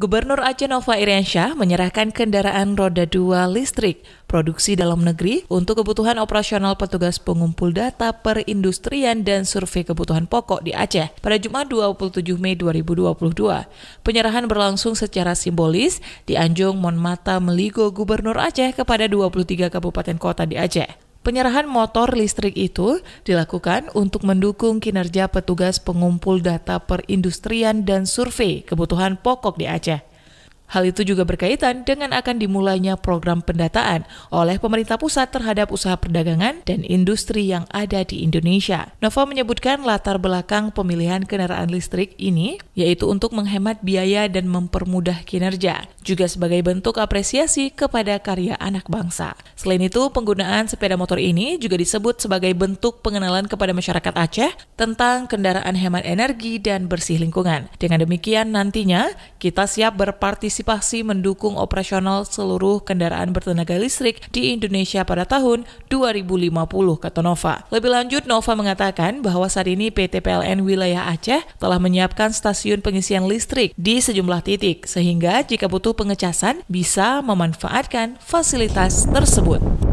Gubernur Aceh Nova Iriansyah menyerahkan kendaraan roda dua listrik produksi dalam negeri untuk kebutuhan operasional petugas pengumpul data perindustrian dan survei kebutuhan pokok di Aceh pada Jumat 27 Mei 2022. Penyerahan berlangsung secara simbolis di Anjung Monmata Meligo Gubernur Aceh kepada 23 kabupaten kota di Aceh. Penyerahan motor listrik itu dilakukan untuk mendukung kinerja petugas pengumpul data perindustrian dan survei kebutuhan pokok di Aceh. Hal itu juga berkaitan dengan akan dimulainya program pendataan oleh pemerintah pusat terhadap usaha perdagangan dan industri yang ada di Indonesia. Nova menyebutkan latar belakang pemilihan kendaraan listrik ini yaitu untuk menghemat biaya dan mempermudah kinerja, juga sebagai bentuk apresiasi kepada karya anak bangsa. Selain itu, penggunaan sepeda motor ini juga disebut sebagai bentuk pengenalan kepada masyarakat Aceh tentang kendaraan hemat energi dan bersih lingkungan. Dengan demikian nantinya kita siap berpartisipasi mengantisipasi mendukung operasional seluruh kendaraan bertenaga listrik di Indonesia pada tahun 2050, kata Nova. Lebih lanjut, Nova mengatakan bahwa saat ini PT PLN Wilayah Aceh telah menyiapkan stasiun pengisian listrik di sejumlah titik, sehingga jika butuh pengecasan bisa memanfaatkan fasilitas tersebut.